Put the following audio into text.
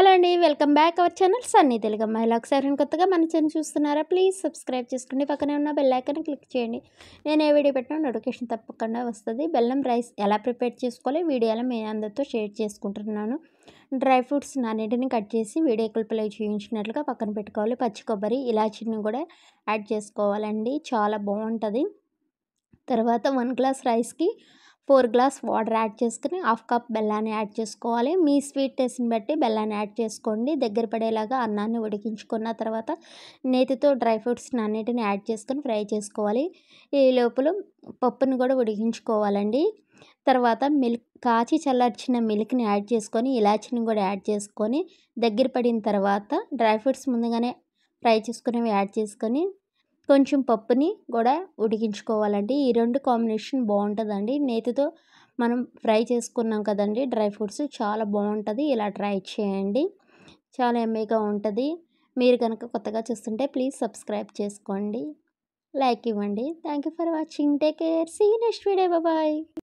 hello అండి welcome back our channel Sunny Telugu Mahila ఒకసారి కొత్తగా మన ఛానల్ చూస్తున్నారా ప్లీజ్ సబ్స్క్రైబ్ చేసుకోండి పక్కనే ఉన్న బెల్ ఐకాన్ క్లిక్ చేయండి నేను ఏ వీడియో పెట్టినా నోటిఫికేషన్ తప్పకుండా వస్తుంది బెల్లం రైస్ ఎలా ప్రిపేర్ చేసుకోవాలి వీడియోలో మీ అందరితో షేర్ చేసుకుంటున్నాను డ్రై ఫ్రూట్స్ నాన్నింటిని కట్ చేసి వీడియో క్లిప్లో చూపించినట్లుగా పక్కన పెట్టుకోవాలి పచ్చి కొబ్బరి ఇలాచీని కూడా యాడ్ చేసుకోవాలండి చాలా బాగుంటుంది తర్వాత వన్ గ్లాస్ రైస్కి ఫోర్ గ్లాస్ వాటర్ యాడ్ చేసుకుని హాఫ్ కప్ బెల్లాన్ని యాడ్ చేసుకోవాలి మీ స్వీట్ టేస్ట్ని బట్టి బెల్లాన్ని యాడ్ చేసుకోండి దగ్గర పడేలాగా అన్నాన్ని ఉడికించుకున్న తర్వాత నేతితో డ్రై ఫ్రూట్స్ని అన్నిటిని యాడ్ చేసుకుని ఫ్రై చేసుకోవాలి ఈ లోపల పప్పుని కూడా ఉడికించుకోవాలండి తర్వాత మిల్క్ కాచి చల్లార్చిన మిల్క్ని యాడ్ చేసుకొని ఇలాచిని కూడా యాడ్ చేసుకొని దగ్గర పడిన తర్వాత డ్రై ఫ్రూట్స్ ముందుగానే ఫ్రై చేసుకునేవి యాడ్ చేసుకొని కొంచెం పప్పుని కూడా ఉడికించుకోవాలండి ఈ రెండు కాంబినేషన్ బాగుంటుందండి నేతితో మనం ఫ్రై చేసుకున్నాం కదండి డ్రై ఫ్రూట్స్ చాలా బాగుంటుంది ఇలా ట్రై చేయండి చాలా ఎమ్మీగా ఉంటుంది మీరు కనుక కొత్తగా చూస్తుంటే ప్లీజ్ సబ్స్క్రైబ్ చేసుకోండి లైక్ ఇవ్వండి thank you for watching take care see next video bye